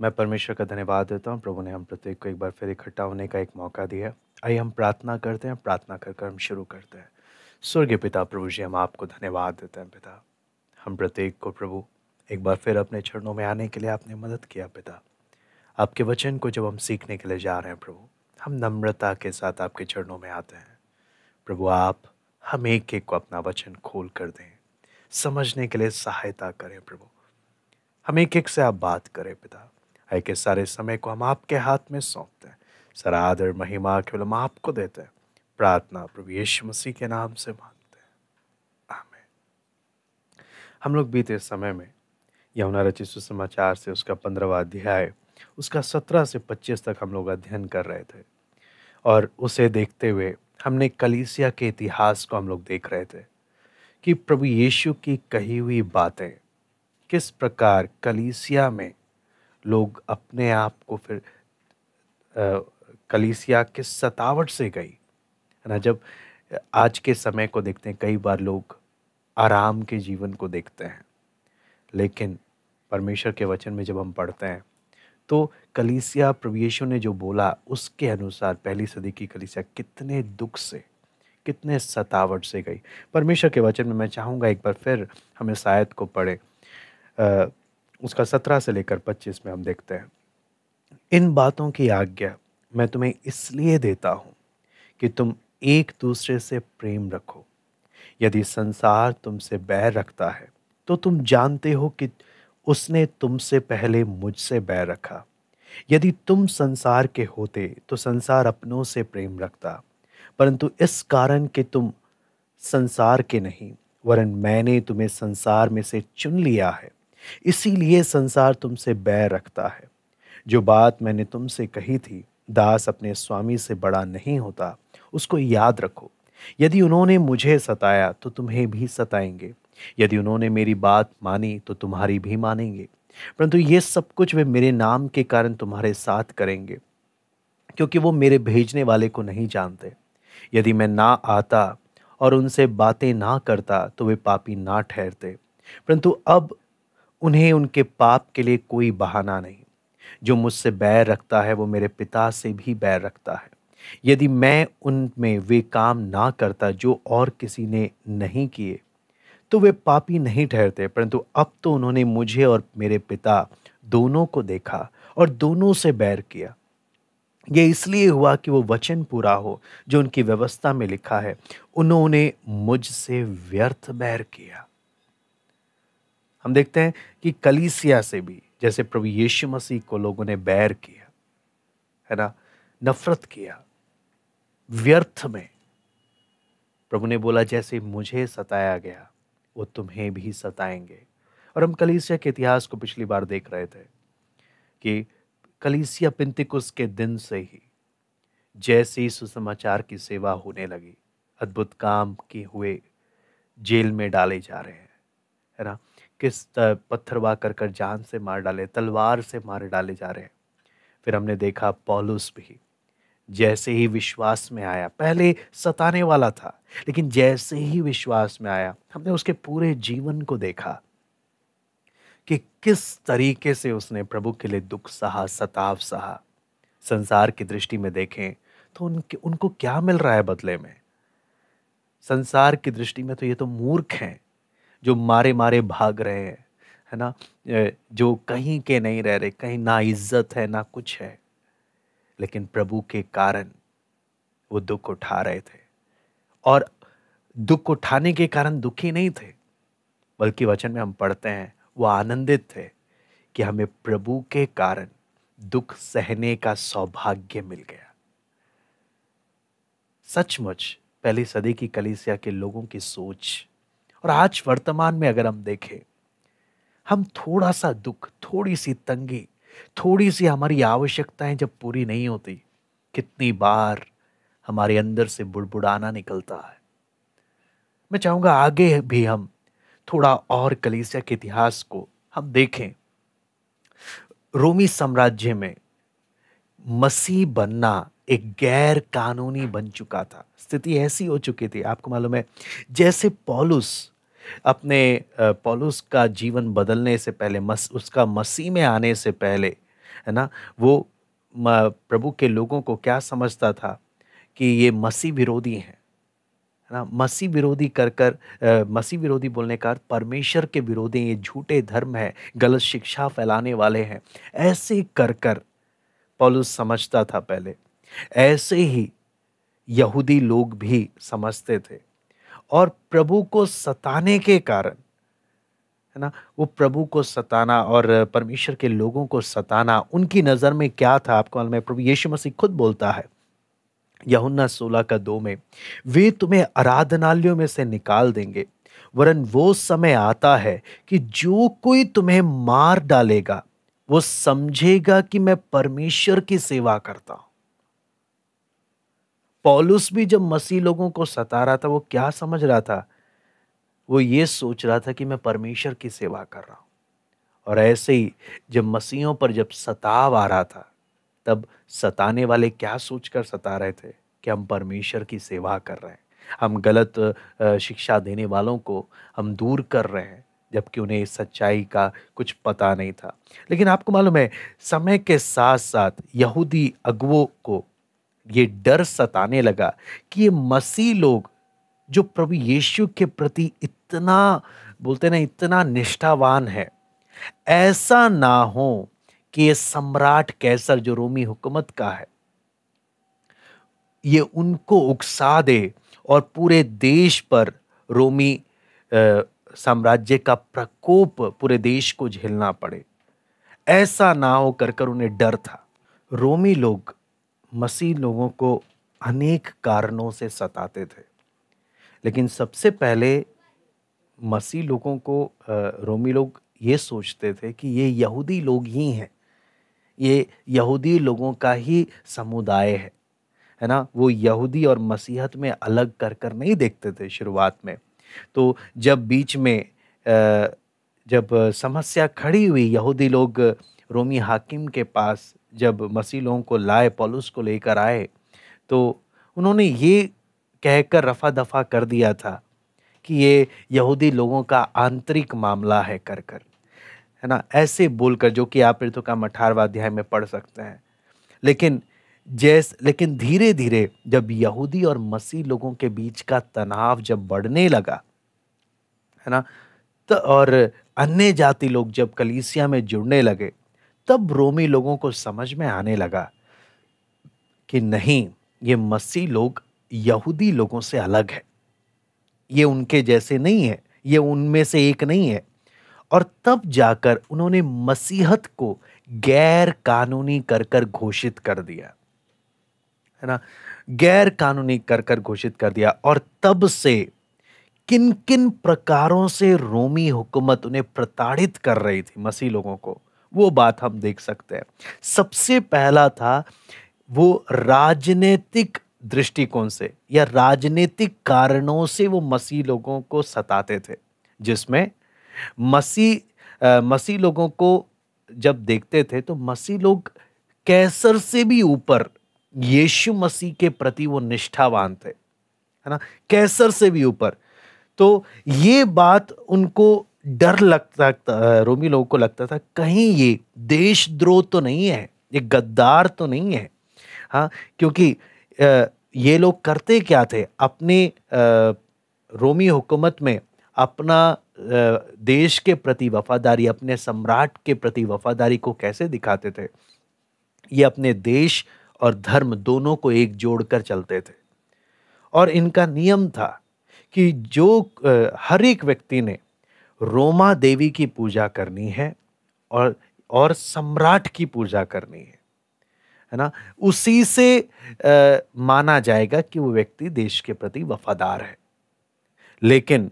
मैं परमेश्वर का धन्यवाद देता हूँ प्रभु ने हम प्रत्येक को एक बार फिर इकट्ठा होने का एक मौका दिया आइए हम प्रार्थना करते हैं प्रार्थना कर कर हम शुरू करते हैं स्वर्गीय पिता प्रभु जी हम आपको धन्यवाद देते हैं पिता हम प्रत्येक को प्रभु एक बार फिर अपने चरणों में आने के लिए आपने मदद किया पिता आपके वचन को जब हम सीखने के लिए जा रहे हैं प्रभु हम नम्रता के साथ आपके चरणों में आते हैं प्रभु आप हम एक एक को अपना वचन खोल कर दें समझने के लिए सहायता करें प्रभु हम एक एक से आप बात करें पिता है कि सारे समय को हम आपके हाथ में सौंपते हैं सारा आदर महिमा केवल हम आपको देते हैं प्रार्थना प्रभु यीशु मसीह के नाम से मांगते हैं आमेन हम लोग बीते समय में यमुना रचित सुसमाचार से उसका पंद्रहवा अध्याय उसका सत्रह से पच्चीस तक हम लोग अध्ययन कर रहे थे और उसे देखते हुए हमने कलीसिया के इतिहास को हम लोग देख रहे थे कि प्रभु यीशु की कही हुई बातें किस प्रकार कलीसिया में लोग अपने आप को फिर कलीसिया के सतावट से गई है ना जब आज के समय को देखते हैं कई बार लोग आराम के जीवन को देखते हैं लेकिन परमेश्वर के वचन में जब हम पढ़ते हैं तो कलीसिया प्रवेशु ने जो बोला उसके अनुसार पहली सदी की कलीसिया कितने दुख से कितने सतावट से गई परमेश्वर के वचन में मैं चाहूँगा एक बार फिर हमें शायद को पढ़े उसका सत्रह से लेकर पच्चीस में हम देखते हैं इन बातों की आज्ञा मैं तुम्हें इसलिए देता हूँ कि तुम एक दूसरे से प्रेम रखो यदि संसार तुमसे बैर रखता है तो तुम जानते हो कि उसने तुमसे पहले मुझसे बैर रखा यदि तुम संसार के होते तो संसार अपनों से प्रेम रखता परंतु इस कारण कि तुम संसार के नहीं वरन मैंने तुम्हें संसार में से चुन लिया है इसीलिए संसार तुमसे बैर रखता है जो बात मैंने तुमसे कही थी दास अपने स्वामी से बड़ा नहीं होता उसको याद रखो यदि उन्होंने मुझे सताया तो तुम्हें भी सताएंगे यदि उन्होंने मेरी बात मानी तो तुम्हारी भी मानेंगे परंतु ये सब कुछ वे मेरे नाम के कारण तुम्हारे साथ करेंगे क्योंकि वो मेरे भेजने वाले को नहीं जानते यदि मैं ना आता और उनसे बातें ना करता तो वे पापी ना ठहरते परंतु अब उन्हें उनके पाप के लिए कोई बहाना नहीं जो मुझसे बैर रखता है वो मेरे पिता से भी बैर रखता है यदि मैं उनमें वे काम ना करता जो और किसी ने नहीं किए तो वे पापी नहीं ठहरते परंतु अब तो उन्होंने मुझे और मेरे पिता दोनों को देखा और दोनों से बैर किया ये इसलिए हुआ कि वो वचन पूरा हो जो उनकी व्यवस्था में लिखा है उन्होंने मुझसे व्यर्थ बैर किया हम देखते हैं कि कलीसिया से भी जैसे प्रभु यीशु मसीह को लोगों ने बैर किया है ना नफरत किया व्यर्थ में प्रभु ने बोला जैसे मुझे सताया गया वो तुम्हें भी सताएंगे और हम कलीसिया के इतिहास को पिछली बार देख रहे थे कि कलीसिया पिंतिकुस के दिन से ही जैसे ही सुसमाचार की सेवा होने लगी अद्भुत काम किए हुए जेल में डाले जा रहे हैं है ना किस पत्थरवा कर कर जान से मार डाले तलवार से मार डाले जा रहे हैं फिर हमने देखा पॉलुस भी जैसे ही विश्वास में आया पहले सताने वाला था लेकिन जैसे ही विश्वास में आया हमने उसके पूरे जीवन को देखा कि किस तरीके से उसने प्रभु के लिए दुख सहा सताव सहा संसार की दृष्टि में देखें तो उनके उनको क्या मिल रहा है बदले में संसार की दृष्टि में तो ये तो मूर्ख हैं जो मारे मारे भाग रहे हैं है ना जो कहीं के नहीं रह रहे कहीं ना इज्जत है ना कुछ है लेकिन प्रभु के कारण वो दुख उठा रहे थे और दुख उठाने के कारण दुखी नहीं थे बल्कि वचन में हम पढ़ते हैं वो आनंदित थे कि हमें प्रभु के कारण दुख सहने का सौभाग्य मिल गया सचमुच पहली सदी की कलिसिया के लोगों की सोच और आज वर्तमान में अगर हम देखें हम थोड़ा सा दुख थोड़ी सी तंगी थोड़ी सी हमारी आवश्यकताएं जब पूरी नहीं होती कितनी बार हमारे अंदर से बुड़बुड़ाना निकलता है मैं चाहूँगा आगे भी हम थोड़ा और कलीसिया के इतिहास को हम देखें रोमी साम्राज्य में मसीह बनना एक गैर कानूनी बन चुका था स्थिति ऐसी हो चुकी थी आपको मालूम है जैसे पॉलुस अपने पॉलुस का जीवन बदलने से पहले मस उसका मसीह में आने से पहले है ना वो प्रभु के लोगों को क्या समझता था कि ये मसीह विरोधी हैं है ना मसीह विरोधी कर कर मसीह विरोधी बोलने का परमेश्वर के विरोधी ये झूठे धर्म है गलत शिक्षा फैलाने वाले हैं ऐसे कर कर पॉलुस समझता था पहले ऐसे ही यहूदी लोग भी समझते थे और प्रभु को सताने के कारण है ना वो प्रभु को सताना और परमेश्वर के लोगों को सताना उनकी नज़र में क्या था आपको मालूम है प्रभु यीशु मसीह खुद बोलता है यहुन्ना सोलह का दो में वे तुम्हें आराधनालयों में से निकाल देंगे वरन वो समय आता है कि जो कोई तुम्हें मार डालेगा वो समझेगा कि मैं परमेश्वर की सेवा करता हूँ पॉलुस भी जब मसीह लोगों को सता रहा था वो क्या समझ रहा था वो ये सोच रहा था कि मैं परमेश्वर की सेवा कर रहा हूँ और ऐसे ही जब मसीहों पर जब सताव आ रहा था तब सताने वाले क्या सोचकर सता रहे थे कि हम परमेश्वर की सेवा कर रहे हैं हम गलत शिक्षा देने वालों को हम दूर कर रहे हैं जबकि उन्हें इस सच्चाई का कुछ पता नहीं था लेकिन आपको मालूम है समय के साथ साथ यहूदी अगुओं को ये डर सताने लगा कि ये मसीह लोग जो प्रभु यीशु के प्रति इतना बोलते ना इतना निष्ठावान है ऐसा ना हो कि ये सम्राट कैसर जो रोमी हुकूमत का है ये उनको उकसा दे और पूरे देश पर रोमी साम्राज्य का प्रकोप पूरे देश को झेलना पड़े ऐसा ना हो कर कर उन्हें डर था रोमी लोग मसीह लोगों को अनेक कारणों से सताते थे लेकिन सबसे पहले मसीह लोगों को रोमी लोग ये सोचते थे कि ये यहूदी लोग ही हैं ये यहूदी लोगों का ही समुदाय है है ना वो यहूदी और मसीहत में अलग कर कर नहीं देखते थे शुरुआत में तो जब बीच में जब समस्या खड़ी हुई यहूदी लोग रोमी हाकिम के पास जब मसीह लोगों को लाए पॉलुस को लेकर आए तो उन्होंने ये कहकर रफा दफा कर दिया था कि ये यहूदी लोगों का आंतरिक मामला है कर कर है ना ऐसे बोलकर जो कि आप ऋतु का अठारवा अध्याय में पढ़ सकते हैं लेकिन जैस लेकिन धीरे धीरे जब यहूदी और मसीह लोगों के बीच का तनाव जब बढ़ने लगा है ना तो और अन्य जाति लोग जब कलीसिया में जुड़ने लगे तब रोमी लोगों को समझ में आने लगा कि नहीं ये मसी लोग यहूदी लोगों से अलग है ये उनके जैसे नहीं है ये उनमें से एक नहीं है और तब जाकर उन्होंने मसीहत को गैर कानूनी कर कर घोषित कर दिया है ना गैर कानूनी कर कर घोषित कर दिया और तब से किन किन प्रकारों से रोमी हुकूमत उन्हें प्रताड़ित कर रही थी मसीह लोगों को वो बात हम देख सकते हैं सबसे पहला था वो राजनीतिक दृष्टिकोण से या राजनीतिक कारणों से वो मसीह लोगों को सताते थे जिसमें मसीह मसीह लोगों को जब देखते थे तो मसीह लोग कैसर से भी ऊपर यीशु मसीह के प्रति वो निष्ठावान थे है ना कैसर से भी ऊपर तो ये बात उनको डर लगता रोमी लोगों को लगता था कहीं ये देशद्रोह तो नहीं है ये गद्दार तो नहीं है हाँ क्योंकि ये लोग करते क्या थे अपने रोमी हुकूमत में अपना देश के प्रति वफादारी अपने सम्राट के प्रति वफादारी को कैसे दिखाते थे ये अपने देश और धर्म दोनों को एक जोड़कर चलते थे और इनका नियम था कि जो हर एक व्यक्ति ने रोमा देवी की पूजा करनी है और और सम्राट की पूजा करनी है है ना उसी से आ, माना जाएगा कि वो व्यक्ति देश के प्रति वफादार है लेकिन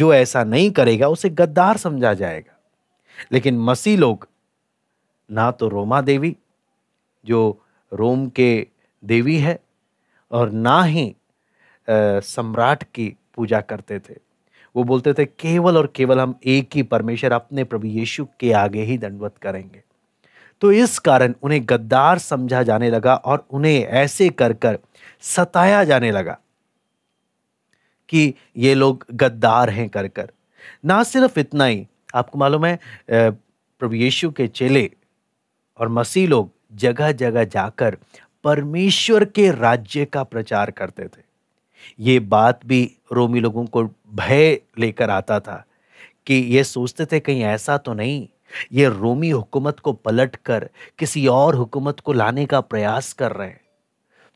जो ऐसा नहीं करेगा उसे गद्दार समझा जाएगा लेकिन मसी लोग ना तो रोमा देवी जो रोम के देवी है और ना ही सम्राट की पूजा करते थे वो बोलते थे केवल और केवल हम एक ही परमेश्वर अपने प्रभु यीशु के आगे ही दंडवत करेंगे तो इस कारण उन्हें गद्दार समझा जाने लगा और उन्हें ऐसे कर कर सताया जाने लगा कि ये लोग गद्दार हैं कर कर ना सिर्फ इतना ही आपको मालूम है प्रभु यीशु के चेले और मसीह लोग जगह जगह जाकर परमेश्वर के राज्य का प्रचार करते थे ये बात भी रोमी लोगों को भय लेकर आता था कि ये सोचते थे कहीं ऐसा तो नहीं ये रोमी हुकूमत को पलट कर किसी और हुकूमत को लाने का प्रयास कर रहे हैं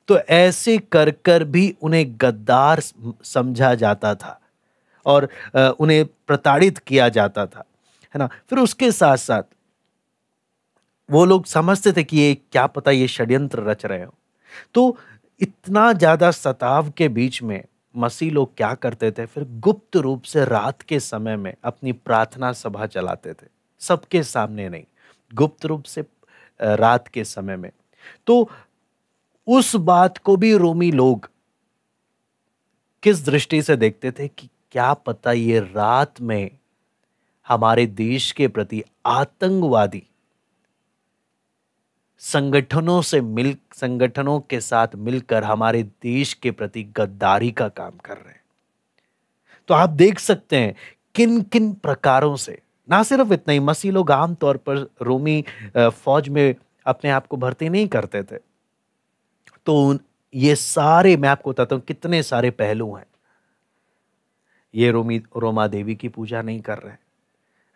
तो ऐसे कर कर भी उन्हें गद्दार समझा जाता था और उन्हें प्रताड़ित किया जाता था है ना फिर उसके साथ साथ वो लोग समझते थे कि ये क्या पता ये षड्यंत्र रच रहे हो तो इतना ज़्यादा सताव के बीच में मसीह लोग क्या करते थे फिर गुप्त रूप से रात के समय में अपनी प्रार्थना सभा चलाते थे सबके सामने नहीं गुप्त रूप से रात के समय में तो उस बात को भी रोमी लोग किस दृष्टि से देखते थे कि क्या पता ये रात में हमारे देश के प्रति आतंकवादी संगठनों से मिल संगठनों के साथ मिलकर हमारे देश के प्रति गद्दारी का काम कर रहे हैं तो आप देख सकते हैं किन किन प्रकारों से ना सिर्फ इतना ही मसीह लोग आमतौर पर रोमी फौज में अपने आप को भर्ती नहीं करते थे तो ये सारे मैं आपको बताता हूं कितने सारे पहलू हैं ये रोमी रोमा देवी की पूजा नहीं कर रहे हैं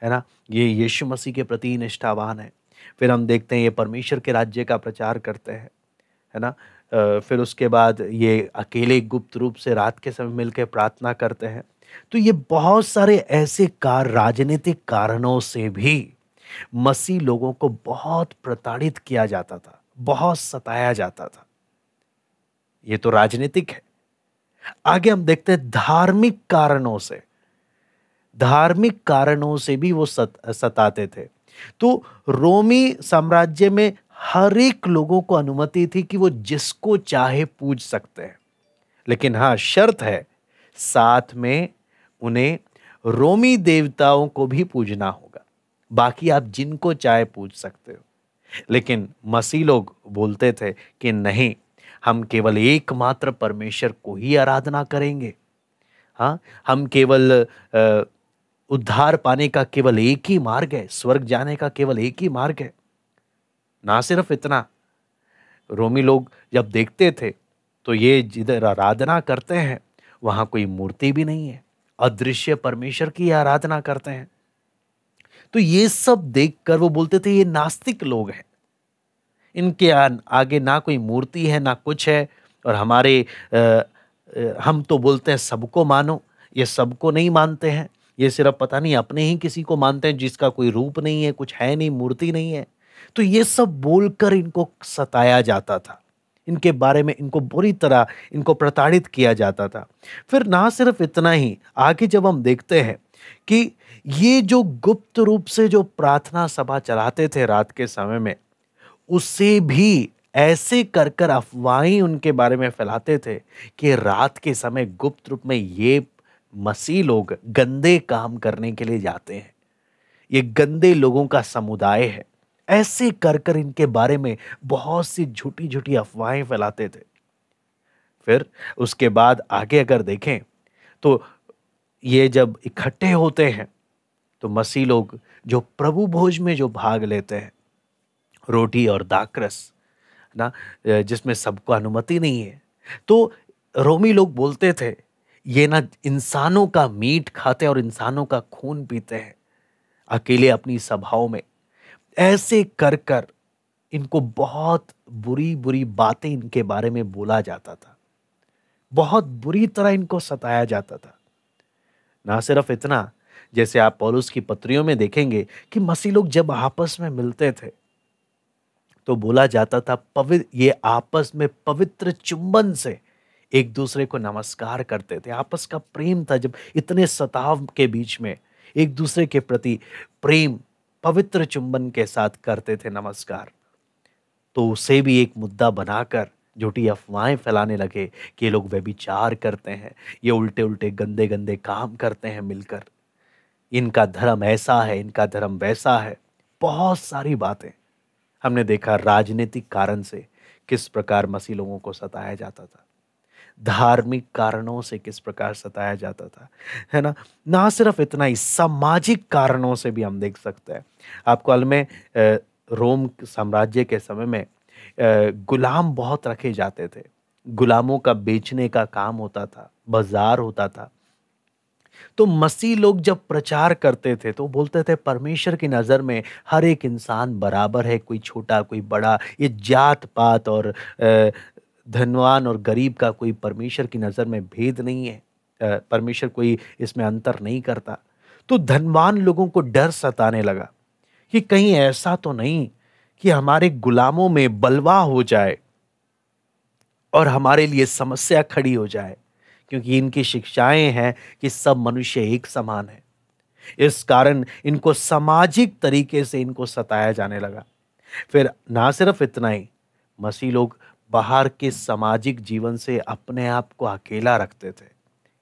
है ना ये यीशु मसीह के प्रति निष्ठावान है फिर हम देखते हैं ये परमेश्वर के राज्य का प्रचार करते हैं है ना फिर उसके बाद ये अकेले गुप्त रूप से रात के समय मिलकर प्रार्थना करते हैं तो ये बहुत सारे ऐसे कार राजनीतिक कारणों से भी मसीह लोगों को बहुत प्रताड़ित किया जाता था बहुत सताया जाता था ये तो राजनीतिक है आगे हम देखते हैं धार्मिक कारणों से धार्मिक कारणों से भी वो सत, सताते थे तो रोमी साम्राज्य में हर एक लोगों को अनुमति थी कि वो जिसको चाहे पूज सकते हैं लेकिन हाँ शर्त है साथ में उन्हें रोमी देवताओं को भी पूजना होगा बाकी आप जिनको चाहे पूज सकते हो लेकिन मसीह लोग बोलते थे कि नहीं हम केवल एकमात्र परमेश्वर को ही आराधना करेंगे हाँ हम केवल उद्धार पाने का केवल एक ही मार्ग है स्वर्ग जाने का केवल एक ही मार्ग है ना सिर्फ इतना रोमी लोग जब देखते थे तो ये जिधर आराधना करते हैं वहाँ कोई मूर्ति भी नहीं है अदृश्य परमेश्वर की आराधना करते हैं तो ये सब देखकर वो बोलते थे ये नास्तिक लोग हैं इनके आगे ना कोई मूर्ति है ना कुछ है और हमारे आ, आ, हम तो बोलते हैं सबको मानो ये सबको नहीं मानते हैं ये सिर्फ पता नहीं अपने ही किसी को मानते हैं जिसका कोई रूप नहीं है कुछ है नहीं मूर्ति नहीं है तो ये सब बोलकर इनको सताया जाता था इनके बारे में इनको बुरी तरह इनको प्रताड़ित किया जाता था फिर ना सिर्फ इतना ही आगे जब हम देखते हैं कि ये जो गुप्त रूप से जो प्रार्थना सभा चलाते थे रात के समय में उससे भी ऐसे कर कर अफवाहें उनके बारे में फैलाते थे कि रात के समय गुप्त रूप में ये मसीह लोग गंदे काम करने के लिए जाते हैं ये गंदे लोगों का समुदाय है ऐसे कर कर इनके बारे में बहुत सी झूठी झूठी अफवाहें फैलाते थे फिर उसके बाद आगे अगर देखें तो ये जब इकट्ठे होते हैं तो मसीह लोग जो प्रभु भोज में जो भाग लेते हैं रोटी और दाकरस ना जिसमें सबको अनुमति नहीं है तो रोमी लोग बोलते थे ये ना इंसानों का मीट खाते हैं और इंसानों का खून पीते हैं अकेले अपनी सभाओं में ऐसे कर कर इनको बहुत बुरी बुरी बातें इनके बारे में बोला जाता था बहुत बुरी तरह इनको सताया जाता था ना सिर्फ इतना जैसे आप पौलुस की पत्रियों में देखेंगे कि मसीह लोग जब आपस में मिलते थे तो बोला जाता था पवित्र ये आपस में पवित्र चुंबन से एक दूसरे को नमस्कार करते थे आपस का प्रेम था जब इतने सताव के बीच में एक दूसरे के प्रति प्रेम पवित्र चुंबन के साथ करते थे नमस्कार तो उसे भी एक मुद्दा बनाकर झूठी अफवाहें फैलाने लगे कि ये लोग व्यभिचार करते हैं ये उल्टे उल्टे गंदे गंदे काम करते हैं मिलकर इनका धर्म ऐसा है इनका धर्म वैसा है बहुत सारी बातें हमने देखा राजनीतिक कारण से किस प्रकार मसीह लोगों को सताया जाता था धार्मिक कारणों से किस प्रकार सताया जाता था है ना ना सिर्फ इतना ही सामाजिक कारणों से भी हम देख सकते हैं आपको अल में रोम साम्राज्य के समय में गुलाम बहुत रखे जाते थे गुलामों का बेचने का काम होता था बाजार होता था तो मसीह लोग जब प्रचार करते थे तो बोलते थे परमेश्वर की नज़र में हर एक इंसान बराबर है कोई छोटा कोई बड़ा ये जात पात और धनवान और गरीब का कोई परमेश्वर की नज़र में भेद नहीं है परमेश्वर कोई इसमें अंतर नहीं करता तो धनवान लोगों को डर सताने लगा कि कहीं ऐसा तो नहीं कि हमारे गुलामों में बलवा हो जाए और हमारे लिए समस्या खड़ी हो जाए क्योंकि इनकी शिक्षाएं हैं कि सब मनुष्य एक समान है इस कारण इनको सामाजिक तरीके से इनको सताया जाने लगा फिर ना सिर्फ इतना ही मसीह लोग बाहर के सामाजिक जीवन से अपने आप को अकेला रखते थे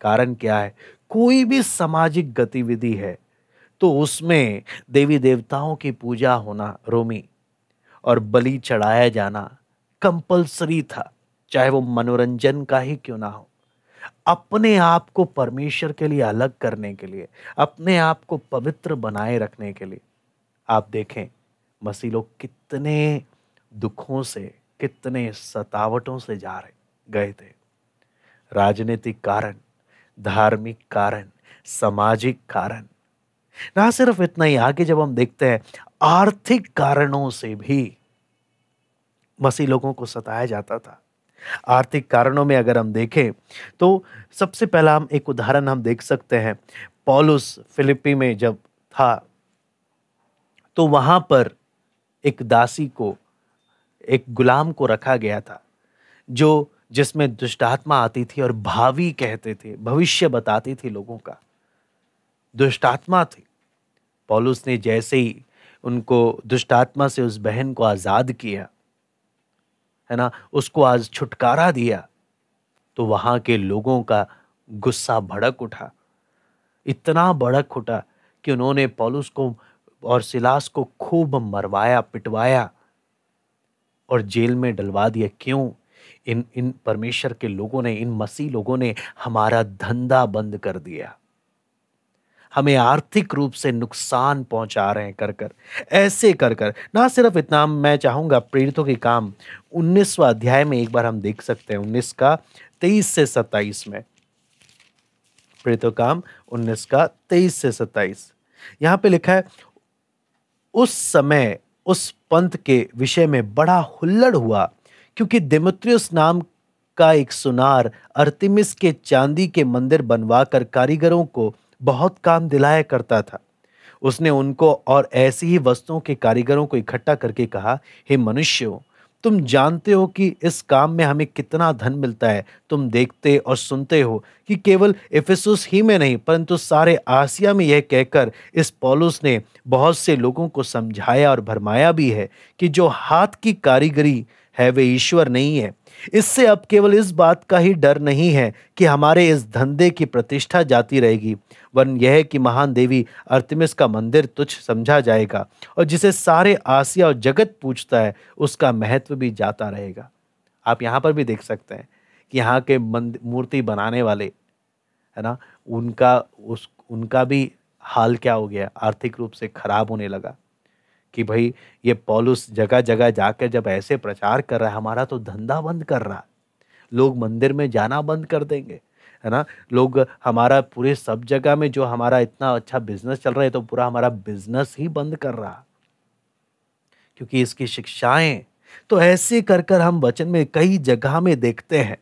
कारण क्या है कोई भी सामाजिक गतिविधि है तो उसमें देवी देवताओं की पूजा होना रोमी और बलि चढ़ाया जाना कंपलसरी था चाहे वो मनोरंजन का ही क्यों ना हो अपने आप को परमेश्वर के लिए अलग करने के लिए अपने आप को पवित्र बनाए रखने के लिए आप देखें मसीह लोग कितने दुखों से कितने सतावटों से जा रहे गए थे राजनीतिक कारण धार्मिक कारण सामाजिक कारण ना सिर्फ इतना ही आगे जब हम देखते हैं आर्थिक कारणों से भी मसीह लोगों को सताया जाता था आर्थिक कारणों में अगर हम देखें तो सबसे पहला हम एक उदाहरण हम देख सकते हैं पॉलुस फिलिपी में जब था तो वहां पर एक दासी को एक गुलाम को रखा गया था जो जिसमें दुष्टात्मा आती थी और भावी कहते थे भविष्य बताती थी लोगों का दुष्टात्मा थी पॉलुस ने जैसे ही उनको दुष्टात्मा से उस बहन को आज़ाद किया है ना उसको आज छुटकारा दिया तो वहां के लोगों का गुस्सा भड़क उठा इतना भड़क उठा कि उन्होंने पॉलुस को और सिलास को खूब मरवाया पिटवाया और जेल में डलवा दिया क्यों इन इन परमेश्वर के लोगों ने इन मसीह लोगों ने हमारा धंधा बंद कर दिया हमें आर्थिक रूप से नुकसान पहुंचा रहे हैं कर कर ऐसे कर कर ना सिर्फ इतना मैं चाहूँगा प्रेरितों के काम उन्नीसवा अध्याय में एक बार हम देख सकते हैं उन्नीस का तेईस से सत्ताईस में प्रेरितों काम उन्नीस का तेईस से सत्ताईस यहाँ पे लिखा है उस समय उस पंथ के विषय में बड़ा हुल्लड़ हुआ क्योंकि देमोत्रियस नाम का एक सुनार अर्तिमिस के चांदी के मंदिर बनवा कर कारीगरों को बहुत काम दिलाया करता था उसने उनको और ऐसी ही वस्तुओं के कारीगरों को इकट्ठा करके कहा हे मनुष्यों तुम जानते हो कि इस काम में हमें कितना धन मिलता है तुम देखते और सुनते हो कि केवल एफिसुस ही में नहीं परंतु सारे आसिया में यह कहकर इस पॉलुस ने बहुत से लोगों को समझाया और भरमाया भी है कि जो हाथ की कारीगरी है वे ईश्वर नहीं है इससे अब केवल इस बात का ही डर नहीं है कि हमारे इस धंधे की प्रतिष्ठा जाती रहेगी वरन यह कि महान देवी अर्तिमिस का मंदिर तुच्छ समझा जाएगा और जिसे सारे आसिया और जगत पूछता है उसका महत्व भी जाता रहेगा आप यहाँ पर भी देख सकते हैं कि यहाँ के मूर्ति बनाने वाले है ना उनका उस उनका भी हाल क्या हो गया आर्थिक रूप से खराब होने लगा कि भाई ये पॉलुस जगह जगह जाकर जब ऐसे प्रचार कर रहा है हमारा तो धंधा बंद कर रहा है लोग मंदिर में जाना बंद कर देंगे है ना लोग हमारा पूरे सब जगह में जो हमारा इतना अच्छा बिजनेस चल रहा है तो पूरा हमारा बिजनेस ही बंद कर रहा क्योंकि इसकी शिक्षाएं तो ऐसे कर कर हम वचन में कई जगह में देखते हैं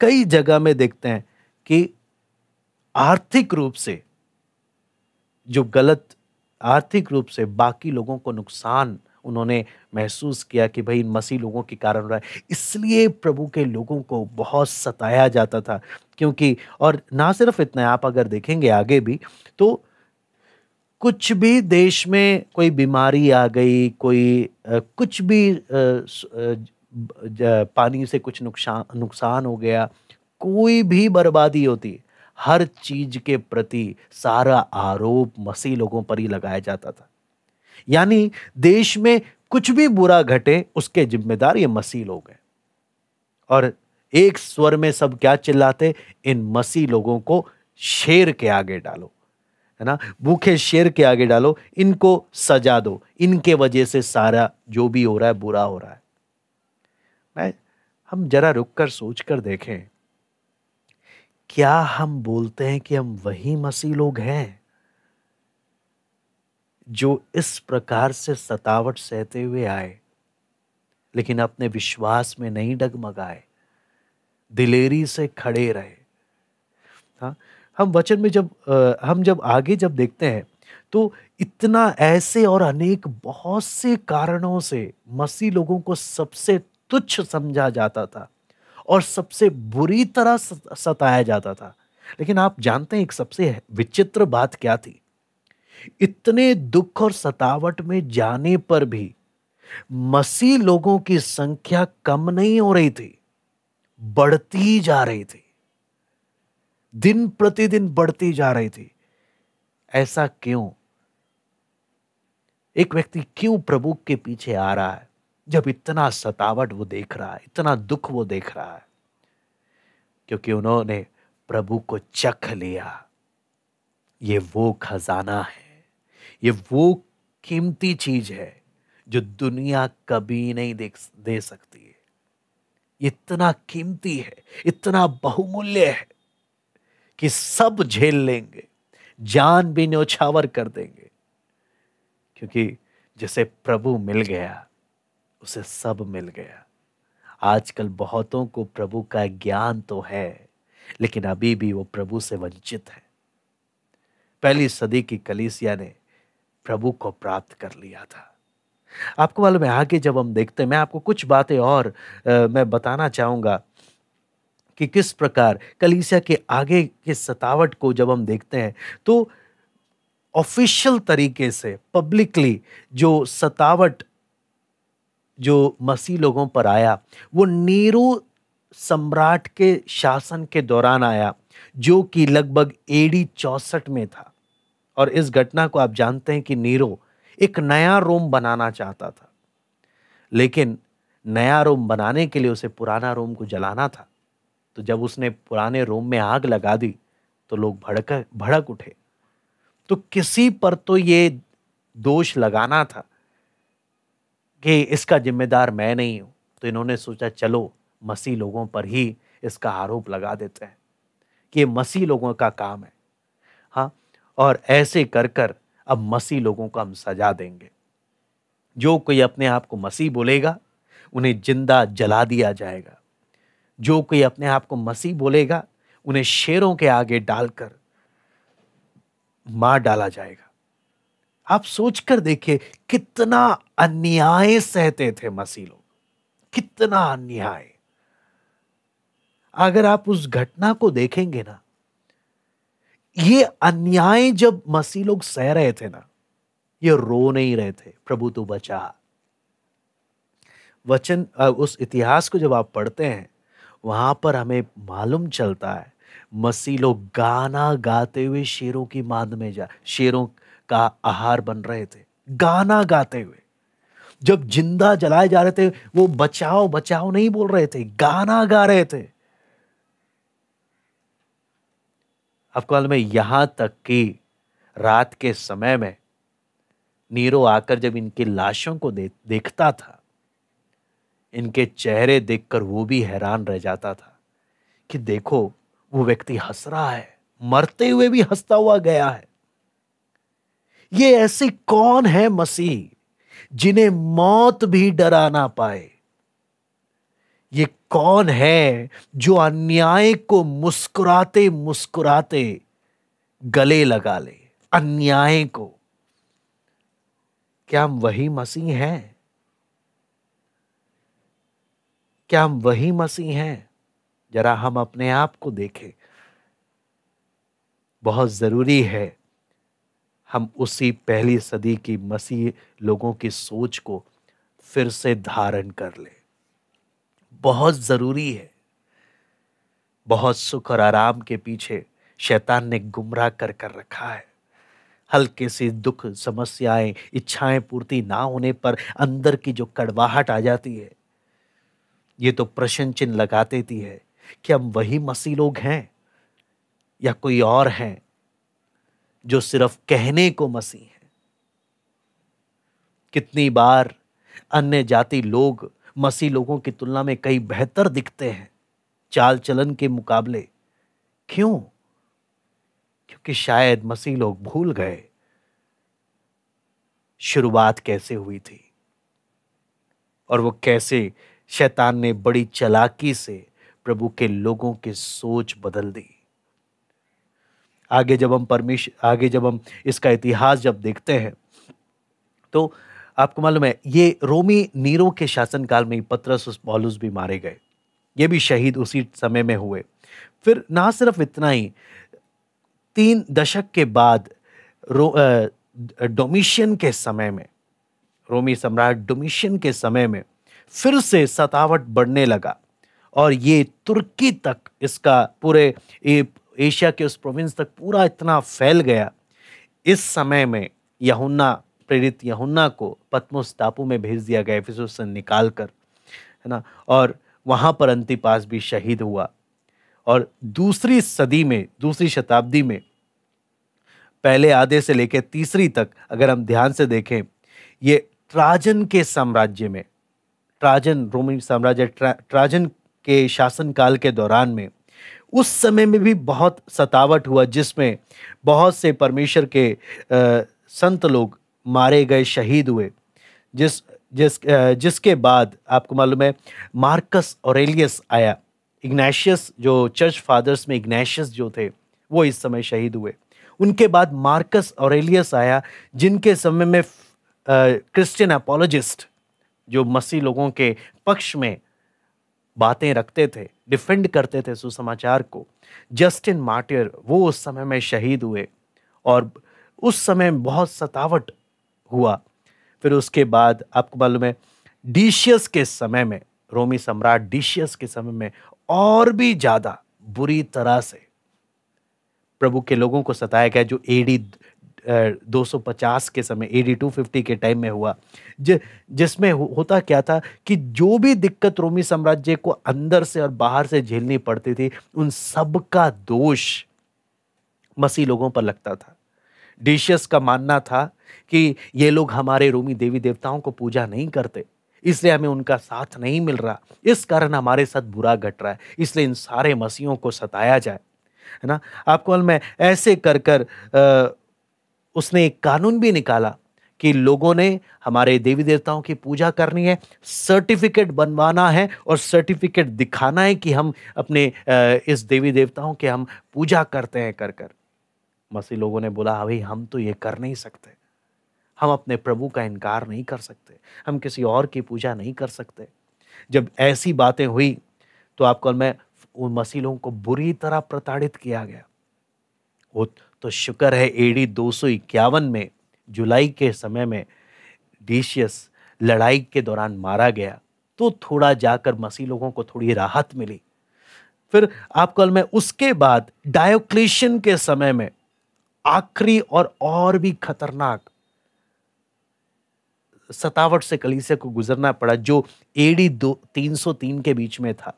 कई जगह में देखते हैं कि आर्थिक रूप से जो गलत आर्थिक रूप से बाकी लोगों को नुकसान उन्होंने महसूस किया कि भाई इन मसीह लोगों के कारण रहा है इसलिए प्रभु के लोगों को बहुत सताया जाता था क्योंकि और ना सिर्फ इतना आप अगर देखेंगे आगे भी तो कुछ भी देश में कोई बीमारी आ गई कोई कुछ भी पानी से कुछ नुकसान नुकसान हो गया कोई भी बर्बादी होती हर चीज के प्रति सारा आरोप मसीह लोगों पर ही लगाया जाता था यानी देश में कुछ भी बुरा घटे उसके जिम्मेदार ये मसीह लोग हैं और एक स्वर में सब क्या चिल्लाते इन मसीह लोगों को शेर के आगे डालो है ना भूखे शेर के आगे डालो इनको सजा दो इनके वजह से सारा जो भी हो रहा है बुरा हो रहा है मैं हम जरा रुक कर सोच कर देखें क्या हम बोलते हैं कि हम वही मसीह लोग हैं जो इस प्रकार से सतावट सहते हुए आए लेकिन अपने विश्वास में नहीं डगमगाए दिलेरी से खड़े रहे हाँ हम वचन में जब आ, हम जब आगे जब देखते हैं तो इतना ऐसे और अनेक बहुत से कारणों से मसीह लोगों को सबसे तुच्छ समझा जाता था और सबसे बुरी तरह सताया जाता था लेकिन आप जानते हैं एक सबसे विचित्र बात क्या थी इतने दुख और सतावट में जाने पर भी मसीह लोगों की संख्या कम नहीं हो रही थी बढ़ती जा रही थी दिन प्रतिदिन बढ़ती जा रही थी ऐसा क्यों एक व्यक्ति क्यों प्रभु के पीछे आ रहा है जब इतना सतावट वो देख रहा है इतना दुख वो देख रहा है क्योंकि उन्होंने प्रभु को चख लिया ये वो खजाना है ये वो कीमती चीज है जो दुनिया कभी नहीं देख दे सकती है इतना कीमती है इतना बहुमूल्य है कि सब झेल लेंगे जान भी न्योछावर कर देंगे क्योंकि जैसे प्रभु मिल गया उसे सब मिल गया आजकल बहुतों को प्रभु का ज्ञान तो है लेकिन अभी भी वो प्रभु से वंचित है पहली सदी की कलीसिया ने प्रभु को प्राप्त कर लिया था आपको मालूम है आगे जब हम देखते हैं मैं आपको कुछ बातें और आ, मैं बताना चाहूंगा कि किस प्रकार कलीसिया के आगे के सतावट को जब हम देखते हैं तो ऑफिशियल तरीके से पब्लिकली जो सतावट जो मसी लोगों पर आया वो नीरो सम्राट के शासन के दौरान आया जो कि लगभग एडी चौसठ में था और इस घटना को आप जानते हैं कि नीरो एक नया रोम बनाना चाहता था लेकिन नया रोम बनाने के लिए उसे पुराना रोम को जलाना था तो जब उसने पुराने रोम में आग लगा दी तो लोग भड़क भड़क उठे तो किसी पर तो ये दोष लगाना था कि इसका जिम्मेदार मैं नहीं हूँ तो इन्होंने सोचा चलो मसीह लोगों पर ही इसका आरोप लगा देते हैं कि ये मसीह लोगों का काम है हाँ और ऐसे कर कर अब मसीह लोगों को हम सजा देंगे जो कोई अपने आप को मसीह बोलेगा उन्हें जिंदा जला दिया जाएगा जो कोई अपने आप को मसीह बोलेगा उन्हें शेरों के आगे डालकर मार डाला जाएगा आप सोचकर देखिए कितना अन्याय सहते थे मसीह लोग कितना अन्याय अगर आप उस घटना को देखेंगे ना ये अन्याय जब मसीह लोग सह रहे थे ना ये रो नहीं रहे थे प्रभु तो बचा वचन उस इतिहास को जब आप पढ़ते हैं वहां पर हमें मालूम चलता है मसीह लोग गाना गाते हुए शेरों की मांद में जा शेरों का आहार बन रहे थे गाना गाते हुए जब जिंदा जलाए जा रहे थे वो बचाओ बचाओ नहीं बोल रहे थे गाना गा रहे थे अफगान में यहां तक कि रात के समय में नीरो आकर जब इनकी लाशों को दे, देखता था इनके चेहरे देखकर वो भी हैरान रह जाता था कि देखो वो व्यक्ति हंस रहा है मरते हुए भी हंसता हुआ गया है ये ऐसे कौन है मसीह जिन्हें मौत भी डरा ना पाए ये कौन है जो अन्याय को मुस्कुराते मुस्कुराते गले लगा ले अन्याय को क्या हम वही मसीह हैं क्या हम वही मसीह हैं जरा हम अपने आप को देखें बहुत जरूरी है हम उसी पहली सदी की मसीह लोगों की सोच को फिर से धारण कर ले बहुत ज़रूरी है बहुत सुख और आराम के पीछे शैतान ने गुमराह कर कर रखा है हल्के से दुख समस्याएं इच्छाएं पूर्ति ना होने पर अंदर की जो कड़वाहट आ जाती है ये तो प्रश्न चिन्ह लगा देती है कि हम वही मसीह लोग हैं या कोई और हैं जो सिर्फ कहने को मसीह है कितनी बार अन्य जाति लोग मसीह लोगों की तुलना में कई बेहतर दिखते हैं चाल चलन के मुकाबले क्यों क्योंकि शायद मसीह लोग भूल गए शुरुआत कैसे हुई थी और वो कैसे शैतान ने बड़ी चलाकी से प्रभु के लोगों की सोच बदल दी आगे जब हम परमिश आगे जब हम इसका इतिहास जब देखते हैं तो आपको मालूम है ये रोमी नीरो के शासनकाल में पत्रस पॉलुस भी मारे गए ये भी शहीद उसी समय में हुए फिर ना सिर्फ इतना ही तीन दशक के बाद रो डोमिशियन के समय में रोमी सम्राट डोमिशियन के समय में फिर से सतावट बढ़ने लगा और ये तुर्की तक इसका पूरे एशिया के उस प्रोविंस तक पूरा इतना फैल गया इस समय में यहुन्ना प्रेरित यहुन्ना को पत्मोस टापू में भेज दिया गया एफिसोस से निकाल कर है ना और वहाँ पर अंतिपास भी शहीद हुआ और दूसरी सदी में दूसरी शताब्दी में पहले आधे से लेकर तीसरी तक अगर हम ध्यान से देखें ये ट्राजन के साम्राज्य में ट्राजन रोमी साम्राज्य ट्रा, ट्राजन के शासनकाल के दौरान में उस समय में भी बहुत सतावट हुआ जिसमें बहुत से परमेश्वर के आ, संत लोग मारे गए शहीद हुए जिस जिस जिसके बाद आपको मालूम है मार्कस औरेलियस आया इग्नेशियस जो चर्च फादर्स में इग्नेशियस जो थे वो इस समय शहीद हुए उनके बाद मार्कस औरेलियस आया जिनके समय में क्रिश्चियन अपोलोजिस्ट जो मसीह लोगों के पक्ष में बातें रखते थे डिफेंड करते थे सुसमाचार को जस्टिन मार्टियर वो उस समय में शहीद हुए और उस समय बहुत सतावट हुआ फिर उसके बाद आपको मालूम है डीशियस के समय में रोमी सम्राट डीशियस के समय में और भी ज़्यादा बुरी तरह से प्रभु के लोगों को सताया गया जो एडी 250 के समय ए डी के टाइम में हुआ जि, जिसमें होता क्या था कि जो भी दिक्कत रोमी साम्राज्य को अंदर से और बाहर से झेलनी पड़ती थी उन सब का दोष मसीह लोगों पर लगता था डिशियस का मानना था कि ये लोग हमारे रोमी देवी देवताओं को पूजा नहीं करते इसलिए हमें उनका साथ नहीं मिल रहा इस कारण हमारे साथ बुरा घट रहा है इसलिए इन सारे मसीहों को सताया जाए है ना आपको मैं ऐसे कर कर आ, उसने एक कानून भी निकाला कि लोगों ने हमारे देवी देवताओं की पूजा करनी है सर्टिफिकेट बनवाना है और सर्टिफिकेट दिखाना है कि हम अपने इस देवी देवताओं के हम पूजा करते हैं कर कर मसीह लोगों ने बोला हाँ भाई हम तो ये कर नहीं सकते हम अपने प्रभु का इनकार नहीं कर सकते हम किसी और की पूजा नहीं कर सकते जब ऐसी बातें हुई तो आपको मैं उन मसीलों लोगों को बुरी तरह प्रताड़ित किया गया वो तो शुक्र है एडी दो में जुलाई के समय में डिशियस लड़ाई के दौरान मारा गया तो थोड़ा जाकर मसीह लोगों को थोड़ी राहत मिली फिर आपको मैं उसके बाद डायोक्लेशन के समय में आखिरी और और भी खतरनाक सतावट से कलीसे को गुजरना पड़ा जो एडी दो तीन सौ तीन के बीच में था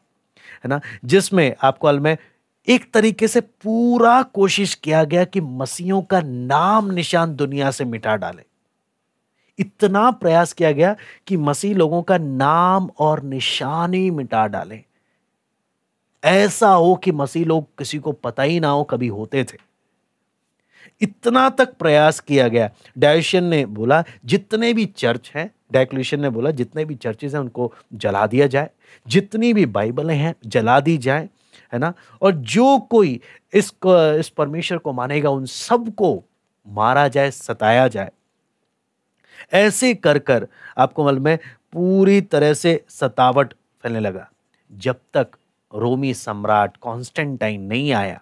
है ना जिसमें आपको अलमय एक तरीके से पूरा कोशिश किया गया कि मसीहों का नाम निशान दुनिया से मिटा डाले इतना प्रयास किया गया कि मसीह लोगों का नाम और निशानी मिटा डाले ऐसा हो कि मसीह लोग किसी को पता ही ना हो कभी होते थे इतना तक प्रयास किया गया डायशन ने बोला जितने भी चर्च हैं डायक्लूशन ने बोला जितने भी चर्चेज हैं उनको जला दिया जाए जितनी भी बाइबलें हैं जला दी जाए है ना और जो कोई इस इस परमेश्वर को मानेगा उन सबको मारा जाए सताया जाए ऐसे कर कर आपको मालूम है पूरी तरह से सतावट फैलने लगा जब तक रोमी सम्राट कॉन्स्टेंटाइन नहीं आया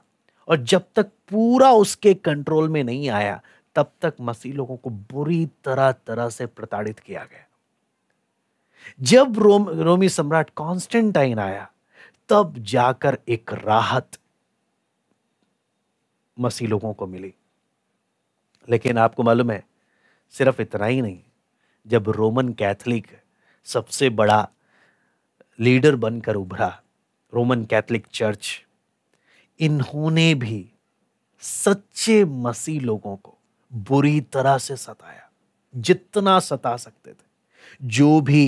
और जब तक पूरा उसके कंट्रोल में नहीं आया तब तक मसीह लोगों को बुरी तरह तरह से प्रताड़ित किया गया जब रोम रोमी सम्राट कॉन्स्टेंटाइन आया तब जाकर एक राहत मसीह लोगों को मिली लेकिन आपको मालूम है सिर्फ इतना ही नहीं जब रोमन कैथलिक सबसे बड़ा लीडर बनकर उभरा रोमन कैथलिक चर्च इन्होंने भी सच्चे मसीह लोगों को बुरी तरह से सताया जितना सता सकते थे जो भी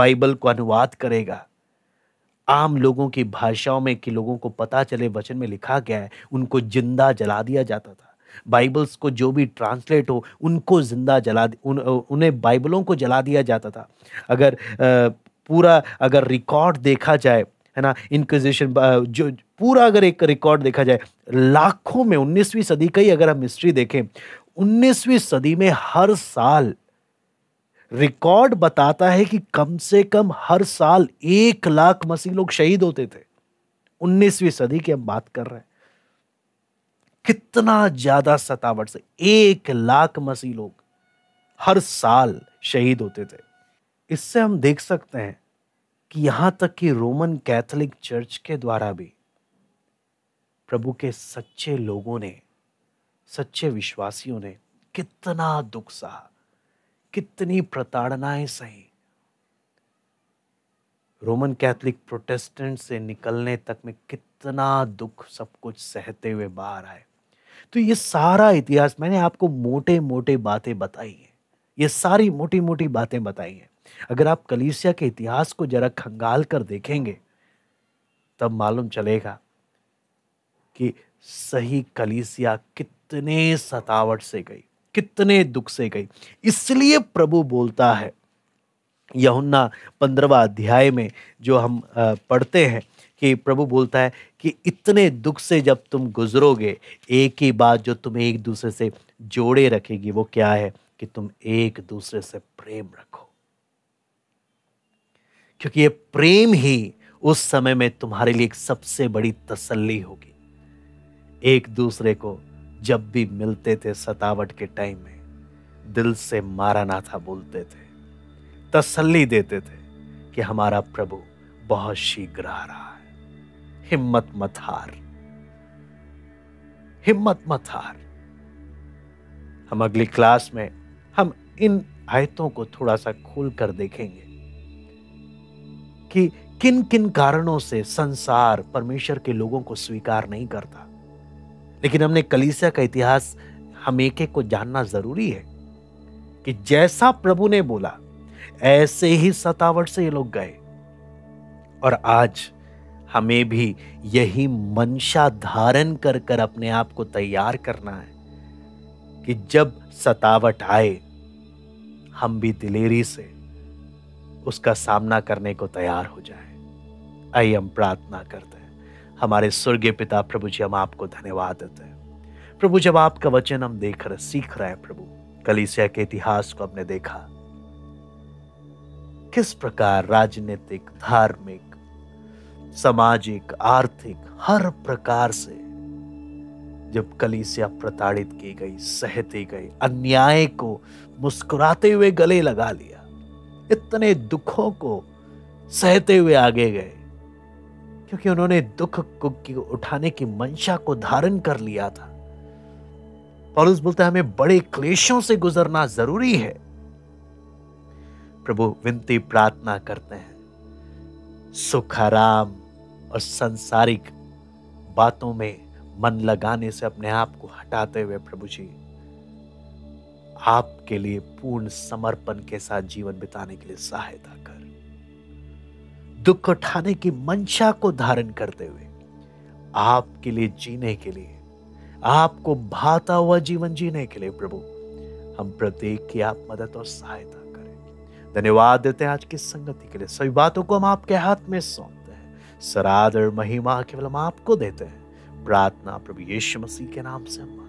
बाइबल को अनुवाद करेगा आम लोगों की भाषाओं में कि लोगों को पता चले वचन में लिखा गया है उनको जिंदा जला दिया जाता था बाइबल्स को जो भी ट्रांसलेट हो उनको जिंदा जला उन, उन्हें बाइबलों को जला दिया जाता था अगर पूरा अगर रिकॉर्ड देखा जाए है ना इनक्विजिशन जो पूरा अगर एक रिकॉर्ड देखा जाए लाखों में 19वीं सदी का ही अगर हम हिस्ट्री देखें 19वीं सदी में हर साल रिकॉर्ड बताता है कि कम से कम हर साल एक लाख मसीह लोग शहीद होते थे 19वीं सदी की हम बात कर रहे हैं कितना ज्यादा सतावट से एक लाख मसीह लोग हर साल शहीद होते थे इससे हम देख सकते हैं कि यहां तक कि रोमन कैथोलिक चर्च के द्वारा भी प्रभु के सच्चे लोगों ने सच्चे विश्वासियों ने कितना दुख सहा कितनी प्रताड़नाएं सही रोमन कैथोलिक प्रोटेस्टेंट से निकलने तक में कितना दुख सब कुछ सहते हुए बाहर आए तो ये सारा इतिहास मैंने आपको मोटे मोटे बातें बताई हैं ये सारी मोटी मोटी बातें बताई हैं अगर आप कलीसिया के इतिहास को जरा खंगाल कर देखेंगे तब मालूम चलेगा कि सही कलीसिया कितने सतावट से गई कितने दुख से गई इसलिए प्रभु बोलता है यहुन्ना पंद्रवा अध्याय में जो हम पढ़ते हैं कि प्रभु बोलता है कि इतने दुख से जब तुम गुजरोगे एक ही बात जो तुम्हें एक दूसरे से जोड़े रखेगी वो क्या है कि तुम एक दूसरे से प्रेम रखो क्योंकि ये प्रेम ही उस समय में तुम्हारे लिए एक सबसे बड़ी तसल्ली होगी एक दूसरे को जब भी मिलते थे सतावट के टाइम में दिल से मारा ना था बोलते थे तसल्ली देते थे कि हमारा प्रभु बहुत शीघ्र आ रहा है हिम्मत मत हार हिम्मत मत हार हम अगली क्लास में हम इन आयतों को थोड़ा सा खोल कर देखेंगे कि किन किन कारणों से संसार परमेश्वर के लोगों को स्वीकार नहीं करता लेकिन हमने कलीसिया का इतिहास हम एक एक को जानना जरूरी है कि जैसा प्रभु ने बोला ऐसे ही सतावट से ये लोग गए और आज हमें भी यही मंशा धारण कर कर अपने आप को तैयार करना है कि जब सतावट आए हम भी दिलेरी से उसका सामना करने को तैयार हो जाए आइए हम प्रार्थना करते हैं हमारे स्वर्गीय पिता प्रभु जी हम आपको धन्यवाद देते हैं प्रभु जब आपका वचन हम देख रहे सीख रहे हैं प्रभु कलिसिया के इतिहास को हमने देखा किस प्रकार राजनीतिक धार्मिक सामाजिक आर्थिक हर प्रकार से जब कलीसिया प्रताड़ित की गई सहती गई अन्याय को मुस्कुराते हुए गले लगा लिया इतने दुखों को सहते हुए आगे गए क्योंकि उन्होंने दुख को उठाने की मंशा को धारण कर लिया था पॉलुस बोलता है हमें बड़े क्लेशों से गुजरना जरूरी है प्रभु विनती प्रार्थना करते हैं सुख आराम और संसारिक बातों में मन लगाने से अपने आप को हटाते हुए प्रभु जी आपके लिए पूर्ण समर्पण के साथ जीवन बिताने के लिए सहायता दुख उठाने की मंशा को धारण करते हुए आपके लिए जीने के लिए आपको भाता हुआ जीवन जीने के लिए प्रभु हम प्रत्येक की आप मदद और सहायता करें धन्यवाद देते हैं आज की संगति के लिए सभी बातों को हम आपके हाथ में सौंपते हैं सरादर महिमा केवल हम आपको देते हैं प्रार्थना प्रभु यीशु मसीह के नाम से हम